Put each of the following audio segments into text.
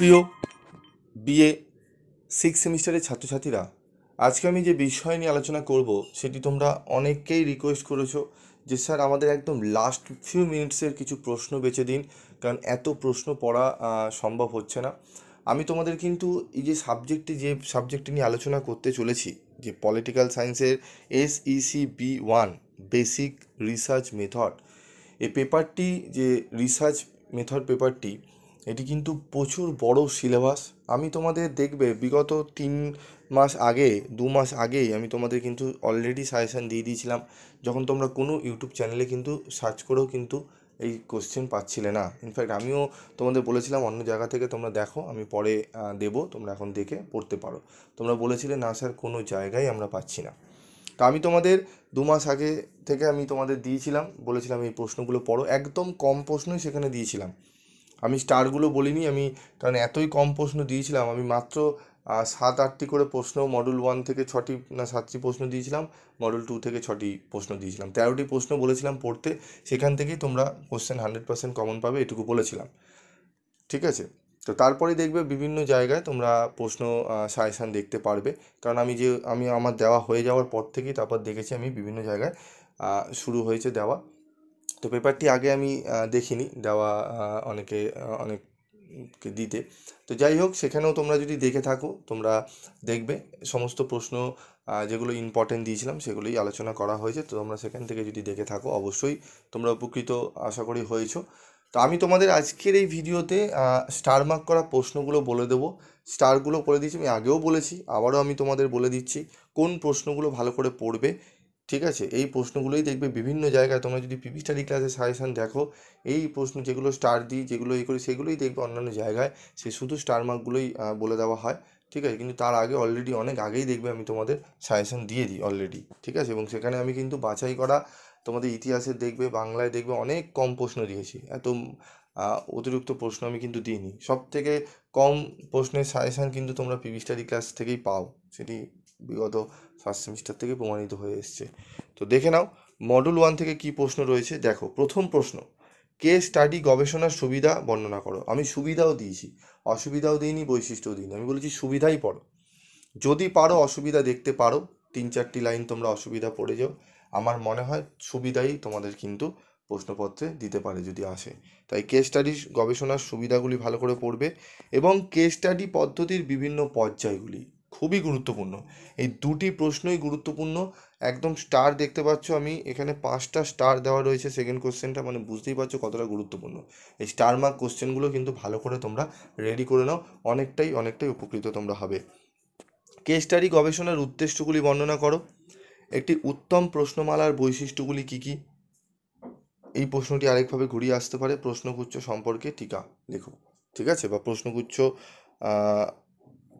প্রিয় BA six সেমিস্টারের ছাত্রছাত্রীরা আজকে আমি যে বিষয় নিয়ে আলোচনা করব সেটি তোমরা অনেককেই রিকোয়েস্ট করেছো যে স্যার আমাদের একদম লাস্ট ফিউ মিনিটসের কিছু প্রশ্ন বেছে দিন কারণ এত প্রশ্ন পড়া সম্ভব হচ্ছে না আমি তোমাদের কিন্তু এই যে সাবজেক্টে যে সাবজেক্টটি নিয়ে আলোচনা করতে চলেছি যে পলিটিক্যাল সায়েন্সের SEC B one basic research method এই পেপারটি যে রিসার্চ মেথড পেপারটি এটি কিন্তু প্রচুর বড় সিলেবাস আমি তোমাদের দেখবে বিগত তিন মাস আগে দু মাস আগেই আমি তোমাদের কিন্তু অলরেডি সাজেশান দিয়ে দিয়েছিলাম যখন তোমরা কোনো ইউটিউব চ্যানেলে কিন্তু সার্চ করেও কিন্তু এই কোশ্চেন পাচ্ছিলে না ইনফ্যাক্ট আমিও তোমাদের বলেছিলাম অন্য জায়গা থেকে তোমরা দেখো আমি পরে দেব তোমরা এখন দেখে পড়তে পারো তোমরা বলেছিলে না স্যার কোনো জায়গায় আমরা পাচ্ছি না তো আমি তোমাদের দু মাস আগে থেকে আমি তোমাদের দিয়েছিলাম বলেছিলাম এই প্রশ্নগুলো পড়ো একদম কম প্রশ্নই সেখানে দিয়েছিলাম আমি স্টারগুলো বলিনি আমি কারণ এতই কম প্রশ্ন দিয়েছিলাম আমি মাত্র সাত আটটি করে প্রশ্ন মডুল ওয়ান থেকে ছটি না সাতটি প্রশ্ন দিয়েছিলাম মডুল টু থেকে ছটি প্রশ্ন দিয়েছিলাম তেরোটি প্রশ্ন বলেছিলাম পড়তে সেখান থেকেই তোমরা কোশ্চেন হান্ড্রেড পার্সেন্ট কমন পাবে এটুকু বলেছিলাম ঠিক আছে তো তারপরে দেখবে বিভিন্ন জায়গায় তোমরা প্রশ্ন সাজেশান দেখতে পারবে কারণ আমি যে আমি আমার দেওয়া হয়ে যাওয়ার পর থেকেই তারপর দেখেছি আমি বিভিন্ন জায়গায় শুরু হয়েছে দেওয়া তো পেপারটি আগে আমি দেখিনি দেওয়া অনেকে অনেককে দিতে তো যাই হোক সেখানেও তোমরা যদি দেখে থাকো তোমরা দেখবে সমস্ত প্রশ্ন যেগুলো ইম্পর্টেন্ট দিয়েছিলাম সেগুলোই আলোচনা করা হয়েছে তো তোমরা সেখান থেকে যদি দেখে থাকো অবশ্যই তোমরা উপকৃত আশা করি হয়েছ তো আমি তোমাদের আজকের এই ভিডিওতে স্টার মার্ক করা প্রশ্নগুলো বলে দেবো স্টারগুলো বলে দিয়েছি আমি আগেও বলেছি আবারও আমি তোমাদের বলে দিচ্ছি কোন প্রশ্নগুলো ভালো করে পড়বে ঠিক আছে এই প্রশ্নগুলোই দেখবে বিভিন্ন জায়গায় তোমরা যদি পিপি স্টাডি ক্লাসে সাজেশান দেখো এই প্রশ্ন যেগুলো স্টার দিই যেগুলো এই করি সেগুলোই দেখবে অন্যান্য জায়গায় সে শুধু স্টার মার্কগুলোই বলে দেওয়া হয় ঠিক আছে কিন্তু তার আগে অলরেডি অনেক আগেই দেখবে আমি তোমাদের সাজেশান দিয়ে দিই অলরেডি ঠিক আছে এবং সেখানে আমি কিন্তু বাছাই করা তোমাদের ইতিহাসে দেখবে বাংলায় দেখবে অনেক কম প্রশ্ন দিয়েছি এত অতিরিক্ত প্রশ্ন আমি কিন্তু দিইনি সব থেকে কম প্রশ্নের সাজেশান কিন্তু তোমরা পিভি স্টাডি ক্লাস থেকেই পাও সেটি বিগত ফার্স্ট সেমিস্টার থেকে প্রমাণিত হয়ে এসছে তো দেখে নাও মডুল ওয়ান থেকে কি প্রশ্ন রয়েছে দেখো প্রথম প্রশ্ন কে স্টাডি গবেষণার সুবিধা বর্ণনা করো আমি সুবিধাও দিয়েছি অসুবিধাও দিইনি বৈশিষ্ট্যও দিইনি আমি বলেছি সুবিধাই পড়ো যদি পারো অসুবিধা দেখতে পারো তিন চারটি লাইন তোমরা অসুবিধা পড়ে যাও আমার মনে হয় সুবিধাই তোমাদের কিন্তু প্রশ্নপত্রে দিতে পারে যদি আসে তাই কেস স্টাডি গবেষণার সুবিধাগুলি ভালো করে পড়বে এবং কেস স্টাডি পদ্ধতির বিভিন্ন পর্যায়গুলি খুবই গুরুত্বপূর্ণ এই দুটি প্রশ্নই গুরুত্বপূর্ণ একদম স্টার দেখতে পাচ্ছ আমি এখানে পাঁচটা স্টার দেওয়া রয়েছে সেকেন্ড কোশ্চেনটা মানে বুঝতেই পারছো কতটা গুরুত্বপূর্ণ এই স্টার মার্ক কোশ্চেনগুলো কিন্তু ভালো করে তোমরা রেডি করে নাও অনেকটাই অনেকটাই উপকৃত তোমরা হবে কেস স্টাডি গবেষণার উদ্দেশ্যগুলি বর্ণনা করো একটি উত্তম প্রশ্নমালার বৈশিষ্ট্যগুলি কী কী এই প্রশ্নটি আরেকভাবে ঘুরিয়ে আসতে পারে প্রশ্নগুচ্ছ সম্পর্কে টিকা লেখো ঠিক আছে বা প্রশ্নগুচ্ছ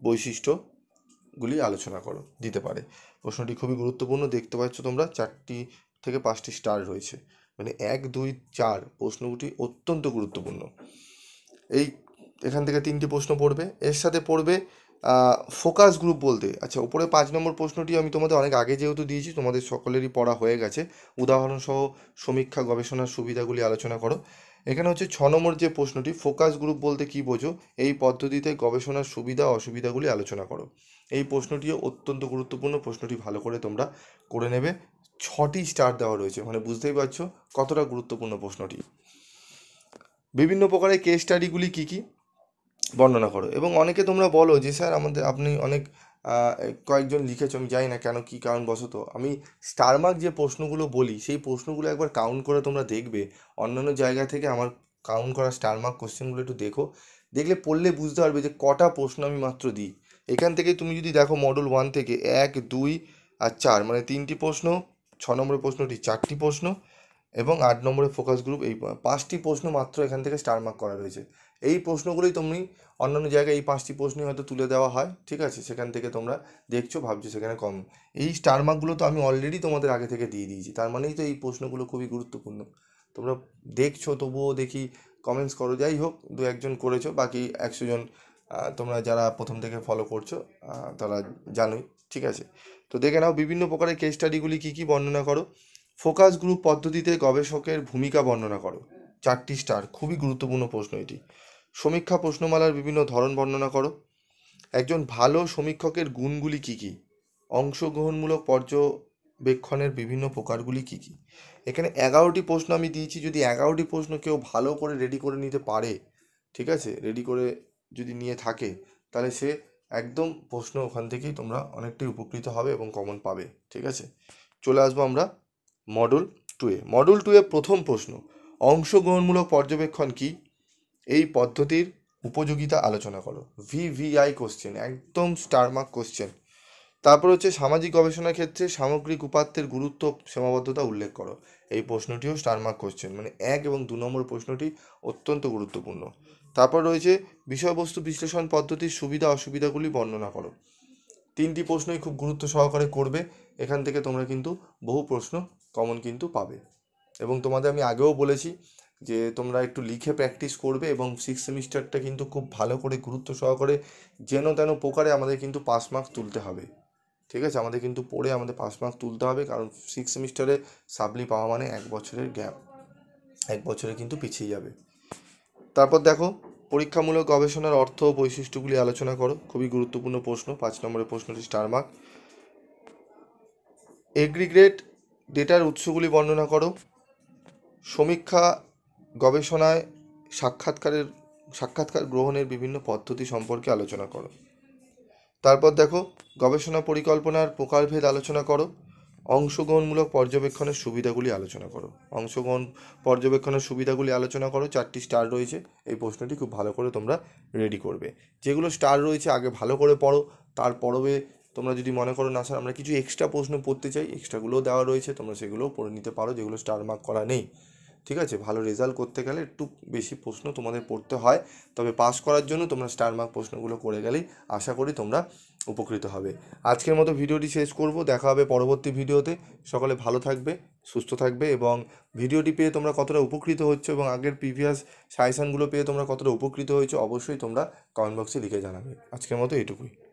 বৈশিষ্ট্যগুলি আলোচনা করো দিতে পারে প্রশ্নটি খুবই গুরুত্বপূর্ণ দেখতে পাচ্ছ তোমরা চারটি থেকে পাঁচটি স্টার রয়েছে মানে এক দুই চার প্রশ্নগুটি অত্যন্ত গুরুত্বপূর্ণ এই এখান থেকে তিনটি প্রশ্ন পড়বে এর সাথে পড়বে ফোকাস গ্রুপ বলতে আচ্ছা উপরে পাঁচ নম্বর প্রশ্নটি আমি তোমাদের অনেক আগে যেহেতু দিয়েছি তোমাদের সকলেরই পড়া হয়ে গেছে উদাহরণসহ সমীক্ষা গবেষণার সুবিধাগুলি আলোচনা করো এখানে হচ্ছে ছ নম্বর যে প্রশ্নটি ফোকাস গ্রুপ বলতে কি বোঝো এই পদ্ধতিতে গবেষণার সুবিধা অসুবিধাগুলি আলোচনা করো এই প্রশ্নটিও অত্যন্ত গুরুত্বপূর্ণ প্রশ্নটি ভালো করে তোমরা করে নেবে ছটি স্টার দেওয়া রয়েছে মানে বুঝতেই পারছো কতটা গুরুত্বপূর্ণ প্রশ্নটি বিভিন্ন প্রকারের কেস স্টাডিগুলি কী কী বর্ণনা করো এবং অনেকে তোমরা বলো যে স্যার আমাদের আপনি অনেক কয়েকজন লিখেছো আমি জানি না কেন কী কারণবশত আমি স্টারমার্ক যে প্রশ্নগুলো বলি সেই প্রশ্নগুলো একবার কাউন্ট করে তোমরা দেখবে অন্যান্য জায়গা থেকে আমার কাউন্ট করা স্টারমার্ক কোশ্চেনগুলো একটু দেখো দেখলে পড়লে বুঝতে পারবে যে কটা প্রশ্ন আমি মাত্র দিই এখান থেকে তুমি যদি দেখো মডেল ওয়ান থেকে এক দুই আর চার মানে তিনটি প্রশ্ন ছ নম্বরের প্রশ্নটি চারটি প্রশ্ন এবং আট নম্বরের ফোকাস গ্রুপ এই পাঁচটি প্রশ্ন মাত্র এখান থেকে স্টারমার্ক করা রয়েছে এই প্রশ্নগুলোই তুমি অন্যান্য জায়গায় এই পাঁচটি প্রশ্নই হয়তো তুলে দেওয়া হয় ঠিক আছে সেখান থেকে তোমরা দেখছো ভাবছো সেখানে কম এই স্টারমার্কগুলো তো আমি অলরেডি তোমাদের আগে থেকে দিয়ে দিয়েছি তার মানেই তো এই প্রশ্নগুলো খুবই গুরুত্বপূর্ণ তোমরা দেখছো তবুও দেখি কমেন্টস করো যাই হোক দু একজন করেছো বাকি একশো জন তোমরা যারা প্রথম থেকে ফলো করছো তারা জানোই ঠিক আছে তো দেখে নাও বিভিন্ন প্রকারের কেস স্টাডিগুলি কী কী বর্ণনা করো ফোকাস গ্রুপ পদ্ধতিতে গবেষকের ভূমিকা বর্ণনা করো চারটি স্টার খুবই গুরুত্বপূর্ণ প্রশ্ন এটি সমীক্ষা প্রশ্নমালার বিভিন্ন ধরন বর্ণনা করো একজন ভালো সমীক্ষকের গুণগুলি কী কী অংশগ্রহণমূলক পর্যবেক্ষণের বিভিন্ন প্রকারগুলি কী কী এখানে এগারোটি প্রশ্ন আমি দিয়েছি যদি এগারোটি প্রশ্ন কেউ ভালো করে রেডি করে নিতে পারে ঠিক আছে রেডি করে যদি নিয়ে থাকে তাহলে সে একদম প্রশ্ন ওখান থেকেই তোমরা অনেকটাই উপকৃত হবে এবং কমন পাবে ঠিক আছে চলে আসবো আমরা মডুল টুয়ে মডেল টুয়ে প্রথম প্রশ্ন অংশগ্রহণমূলক পর্যবেক্ষণ কী এই পদ্ধতির উপযোগিতা আলোচনা করো ভিভিআই কোশ্চেন একদম স্টারমার্ক কোশ্চেন তারপর হচ্ছে সামাজিক গবেষণার ক্ষেত্রে সামগ্রিক উপাত্তের গুরুত্ব সীমাবদ্ধতা উল্লেখ করো এই প্রশ্নটিও স্টারমার্ক কোশ্চেন মানে এক এবং দু নম্বর প্রশ্নটি অত্যন্ত গুরুত্বপূর্ণ তারপর রয়েছে বিষয়বস্তু বিশ্লেষণ পদ্ধতির সুবিধা অসুবিধাগুলি বর্ণনা করো তিনটি প্রশ্নই খুব গুরুত্ব সহকারে করবে এখান থেকে তোমরা কিন্তু বহু প্রশ্ন কমন কিন্তু পাবে এবং তোমাদের আমি আগেও বলেছি যে তোমরা একটু লিখে প্র্যাকটিস করবে এবং সিক্স সেমিস্টারটা কিন্তু খুব ভালো করে গুরুত্ব সহকারে যেন তেন প্রকারে আমাদের কিন্তু পাস মার্ক তুলতে হবে ঠিক আছে আমাদের কিন্তু পড়ে আমাদের পাস মার্ক তুলতে হবে কারণ সিক্স সেমিস্টারে সাবলি পাওয়া মানে এক বছরের গ্যাপ এক বছরে কিন্তু পিছিয়ে যাবে তারপর দেখো পরীক্ষামূলক গবেষণার অর্থ ও বৈশিষ্ট্যগুলি আলোচনা করো খুবই গুরুত্বপূর্ণ প্রশ্ন পাঁচ নম্বরের প্রশ্নটি স্টার মার্ক এগ্রিগ্রেট ডেটার উৎসগুলি বর্ণনা করো সমীক্ষা গবেষণায় সাক্ষাৎকারের সাক্ষাৎকার গ্রহণের বিভিন্ন পদ্ধতি সম্পর্কে আলোচনা করো তারপর দেখো গবেষণা পরিকল্পনার প্রকারভেদ আলোচনা করো অংশগ্রহণমূলক পর্যবেক্ষণের সুবিধাগুলি আলোচনা করো অংশগ্রহণ পর্যবেক্ষণের সুবিধাগুলি আলোচনা করো চারটি স্টার রয়েছে এই প্রশ্নটি খুব ভালো করে তোমরা রেডি করবে যেগুলো স্টার রয়েছে আগে ভালো করে পড়ো তার পরবে তোমরা যদি মনে করো না স্যার আমরা কিছু এক্সট্রা প্রশ্ন পড়তে চাই এক্সট্রাগুলোও দেওয়া রয়েছে তোমরা সেগুলোও পড়ে নিতে পারো যেগুলো স্টার মার্ক করা নেই ঠিক আছে ভালো রেজাল্ট করতে গেলে একটু বেশি প্রশ্ন তোমাদের পড়তে হয় তবে পাস করার জন্য তোমরা স্টার মার্ক প্রশ্নগুলো করে গেলেই আশা করি তোমরা উপকৃত হবে আজকের মতো ভিডিওটি শেষ করব দেখা হবে পরবর্তী ভিডিওতে সকলে ভালো থাকবে সুস্থ থাকবে এবং ভিডিওটি পেয়ে তোমরা কতটা উপকৃত হচ্ছে এবং আগের প্রিভিয়াস সাজেশানগুলো পেয়ে তোমরা কতটা উপকৃত হয়েছে অবশ্যই তোমরা কমেন্ট বক্সে লিখে জানাবে আজকের মতো এটুকুই